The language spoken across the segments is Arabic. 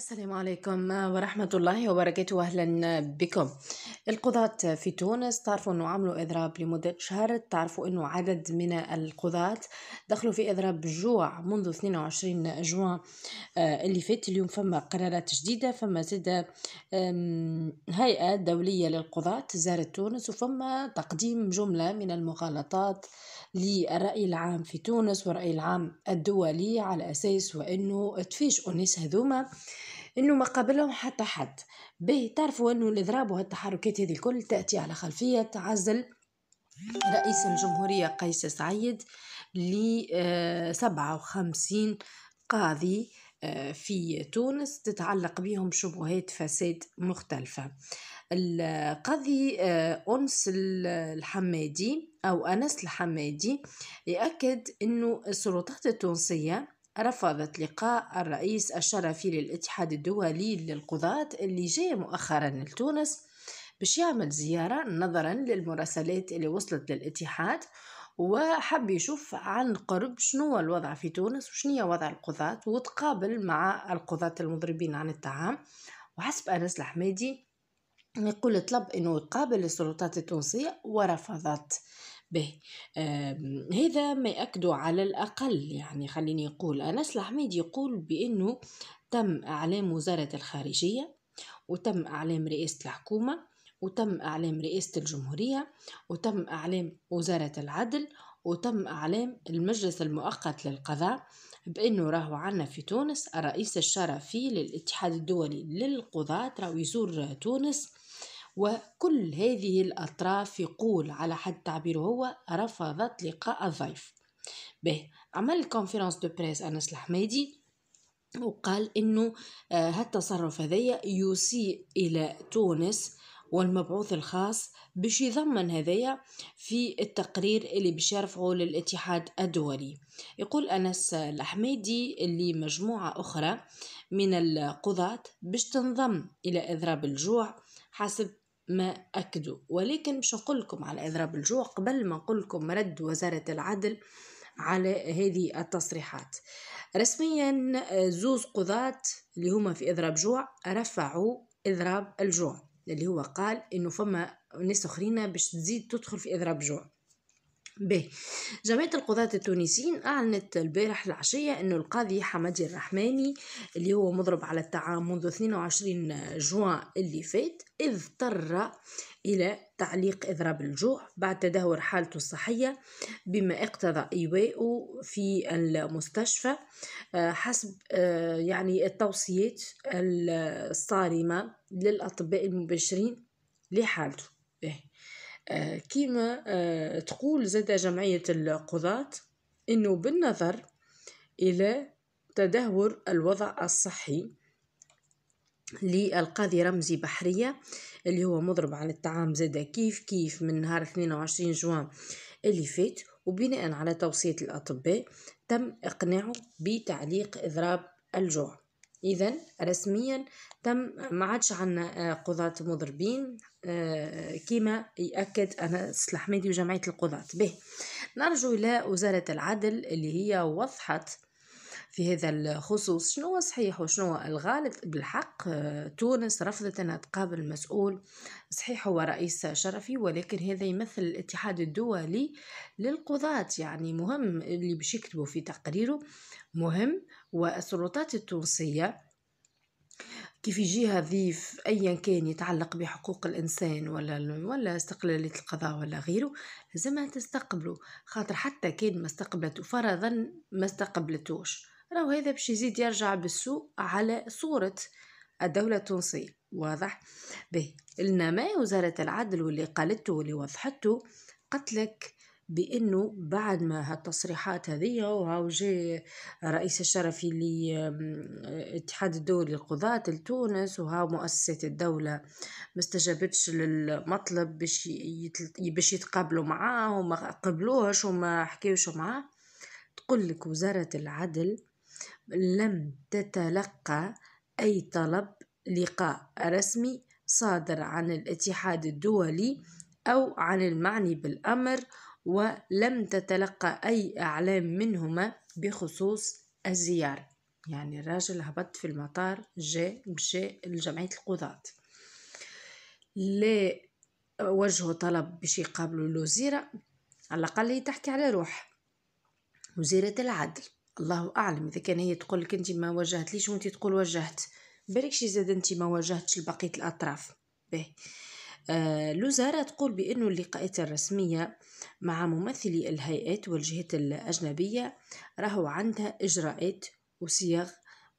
السلام عليكم ورحمة الله وبركاته أهلا بكم القضاة في تونس تعرفوا أنه عملوا إضراب لمدة شهر تعرفوا أنه عدد من القضاة دخلوا في إضراب جوع منذ 22 جوان آه، اللي فات اليوم فما قرارات جديدة فما زادة هيئة دولية للقضاة زارت تونس وفما تقديم جملة من المغالطات للرأي العام في تونس والرأي العام الدولي على أساس وأنه تفيش الناس هذوما انه ما قابلهم حتى حد به تعرفوا انه الاضراب والتحركات هذه الكل تاتي على خلفيه عزل رئيس الجمهوريه قيس سعيد ل 57 آه، قاضي آه، في تونس تتعلق بهم شبهات فساد مختلفة القاضي آه، أنس الحمادي أو أنس الحمادي يأكد أن السلطات التونسية رفضت لقاء الرئيس الشرفي للاتحاد الدولي للقضاة اللي جاء مؤخرا لتونس باش يعمل زيارة نظرا للمراسلات اللي وصلت للاتحاد وحب يشوف عن قرب شنو الوضع في تونس وشنو وضع القضاة وتقابل مع القضاة المضربين عن الطعام وحسب أنس الحميدي يقول طلب أنه يقابل السلطات التونسية ورفضت به هذا ما يأكد على الأقل يعني خليني أقول أنس الحميد يقول بأنه تم إعلام وزارة الخارجية وتم إعلام رئاسة الحكومة وتم إعلام رئاسة الجمهورية وتم إعلام وزارة العدل وتم إعلام المجلس المؤقت للقضاء بأنه راهو عنا في تونس الرئيس الشرفي للاتحاد الدولي للقضاة راهو يزور تونس وكل هذه الأطراف يقول على حد تعبيره هو رفضت لقاء الضيف به عمل كونفرنس دو بريس أنس الحميدي وقال انه آه، هالتصرف هذايا يسيء الى تونس والمبعوث الخاص باش يضمن هذايا في التقرير اللي باش يرفعه للاتحاد الدولي يقول انس الحميدي اللي مجموعه اخرى من القضاة باش تنضم الى اضراب الجوع حسب ما أكدوا ولكن مش نقول لكم على إضراب الجوع قبل ما نقول لكم رد وزارة العدل على هذه التصريحات رسميا زوز قضاة اللي هما في إضراب جوع رفعوا إضراب الجوع اللي هو قال إنه فما ناس أخرين باش تزيد تدخل في إضراب جوع به جمعية القضاة التونسيين أعلنت البارح العشية أن القاضي حمدي الرحماني اللي هو مضرب على التعام منذ 22 جوان اللي فات اضطر إلى تعليق إضراب الجوع بعد تدهور حالته الصحية بما اقتضى إيوائه في المستشفى آه، حسب آه، يعني التوصيات الصارمة للأطباء المباشرين لحالته كيما آه، تقول زاد جمعية القضاة أنه بالنظر إلى تدهور الوضع الصحي للقاضي رمزي بحرية اللي هو مضرب على الطعام زادا كيف كيف من نهار 22 جوان اللي فات وبناء على توصية الأطباء تم إقناعه بتعليق إضراب الجوع إذا رسميا تم ما عادش عندنا آه، قضاة مضربين آه، كما يأكد أنس الحميدي وجمعية القضاة به نرجو إلى وزارة العدل اللي هي وضحت في هذا الخصوص شنو صحيح وشنو الغالط بالحق آه، تونس رفضت أنها تقابل مسؤول صحيح هو رئيس شرفي ولكن هذا يمثل الاتحاد الدولي للقضاة يعني مهم اللي باش يكتبوا في تقريره مهم والسلطات التونسية كيف يجيها ضيف ايا كان يتعلق بحقوق الانسان ولا ولا استقلاليه القضاء ولا غيره لازمها تستقبله خاطر حتى كان ما استقبلته فرضا ما استقبلتوش راهو هذا باش يزيد يرجع بالسوء على صوره الدوله التونسيه واضح به انما وزاره العدل واللي قالته واللي وضحته قتلك بانه بعد ما هالتصريحات هذه وهاو جي رئيس الشرفي لاتحاد الدولي للقضاة لتونس وهاو مؤسسات الدولة ما استجابتش للمطلب باش باش يتقابلوا معاه وما قبلوهش وما حكيوش معاه تقول لك وزارة العدل لم تتلقى أي طلب لقاء رسمي صادر عن الاتحاد الدولي أو عن المعني بالأمر ولم تتلقى أي أعلام منهما بخصوص الزيارة يعني الراجل هبط في المطار جاء مشى لجمعية القضاة لا وجهه طلب باش يقابلوا الوزيرة على الأقل هي تحكي على روح وزيرة العدل الله أعلم إذا كان هي تقول لك أنت ما ليش وأنت تقول وجهت بالك شي زاد أنت ما وجهتش لبقية الأطراف به الوزارة آه، تقول بأنه اللقاءات الرسمية مع ممثلي الهيئات والجهات الأجنبية راهو عندها إجراءات وصيغ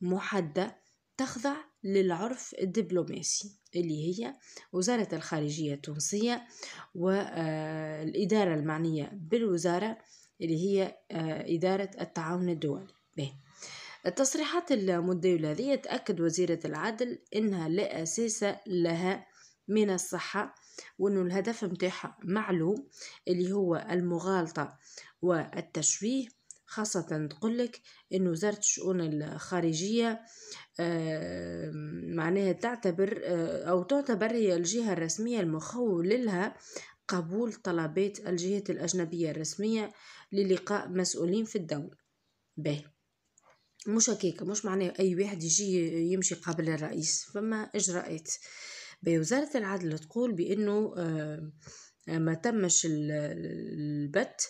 محددة تخضع للعرف الدبلوماسي اللي هي وزارة الخارجية التونسية والإدارة آه، المعنية بالوزارة اللي هي آه، إدارة التعاون الدولي به التصريحات المدولة هذه تأكد وزيرة العدل إنها لا أساس لها من الصحة وأنه الهدف متاعها معلوم اللي هو المغالطة والتشويه خاصة تقولك أن وزارة الشؤون الخارجية آه، معناها تعتبر آه، أو تعتبر هي الجهة الرسمية المخول لها قبول طلبات الجهات الأجنبية الرسمية للقاء مسؤولين في الدولة به مش هكاك مش معناه أي واحد يجي يمشي قبل الرئيس فما إجراءات بوزارة العدل تقول بأنه آه، ما تمش البت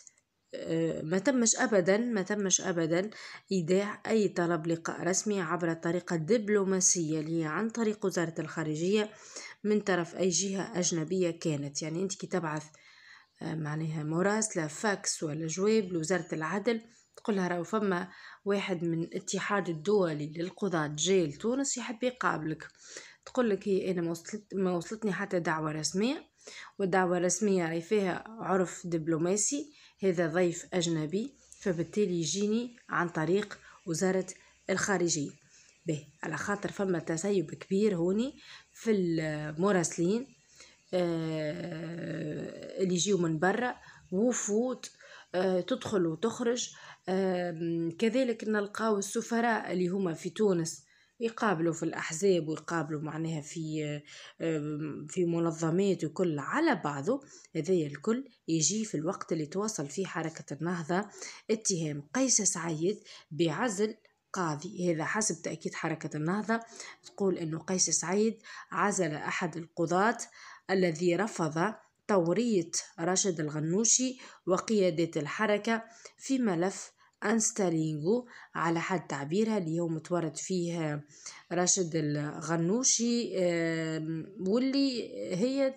آه، ما تمش ابدا ما تمش ابدا ايداع اي طلب لقاء رسمي عبر الطريقه الدبلوماسيه اللي هي عن طريق وزاره الخارجيه من طرف اي جهه اجنبيه كانت يعني انت كي تبعث آه، معناها مراسله فاكس ولا جواب لوزاره العدل تقولها راهو فما واحد من اتحاد الدولي للقضاة جاي لتونس يحب يقابلك تقول لك هي انا ما وصلت ما وصلتني حتى دعوه رسميه والدعوه الرسميه راهي فيها عرف دبلوماسي هذا ضيف اجنبي فبالتالي يجيني عن طريق وزاره الخارجيه به على خاطر فما تسيب كبير هوني في المراسلين آه اللي يجيو من برا وفود آه تدخل وتخرج آه كذلك نلقاو السفراء اللي هما في تونس يقابلوا في الأحزاب ويقابلوا معناها في في منظمات وكل على بعضه هذايا الكل يجي في الوقت اللي تواصل فيه حركة النهضة اتهام قيس سعيد بعزل قاضي هذا حسب تأكيد حركة النهضة تقول أنه قيس سعيد عزل أحد القضاة الذي رفض تورية راشد الغنوشي وقيادة الحركة في ملف أنستالينغو على حد تعبيرها اللي هو متورد فيه راشد الغنوشي واللي هي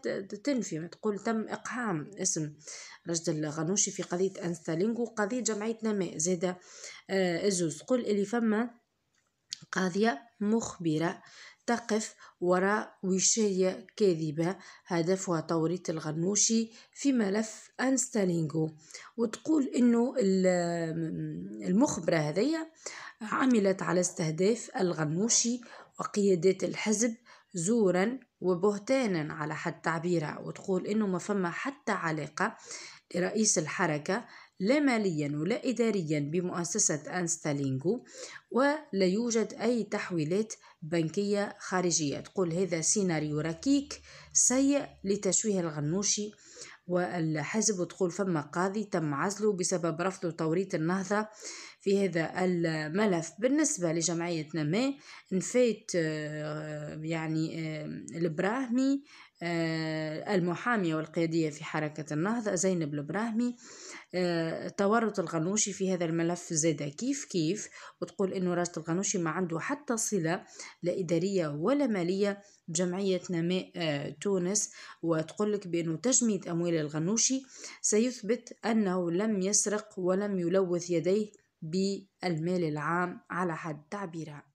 تنفي تقول تم إقحام اسم راشد الغنوشي في قضية أنستالينغو قضية جمعية نماء زادة الزوز تقول اللي فما قاضية مخبرة تقف وراء وشاية كاذبة هدفها توريط الغنوشي في ملف أنستالينغو وتقول أنه المخبرة هذية عملت على استهداف الغنوشي وقيادات الحزب زورا وبهتانا على حد تعبيرها وتقول انه ما فما حتى علاقة لرئيس الحركة لا ماليا ولا إداريا بمؤسسة أنستالينغو ولا يوجد أي تحويلات بنكية خارجية تقول هذا سيناريو ركيك سيء لتشويه الغنوشي والحزب وتقول فما قاضي تم عزله بسبب رفضه توريط النهضة في هذا الملف بالنسبة لجمعية نماء نفيت آه، يعني آه، البراهمي آه، المحامية والقيادية في حركة النهضة زينب البراهمي آه، تورط الغنوشي في هذا الملف زادا كيف كيف وتقول انه راشد الغنوشي ما عنده حتى صلة لا إدارية ولا مالية بجمعية نماء آه، تونس وتقول لك بأنه تجميد أموال الغنوشي سيثبت أنه لم يسرق ولم يلوث يديه بالمال العام على حد تعبيرها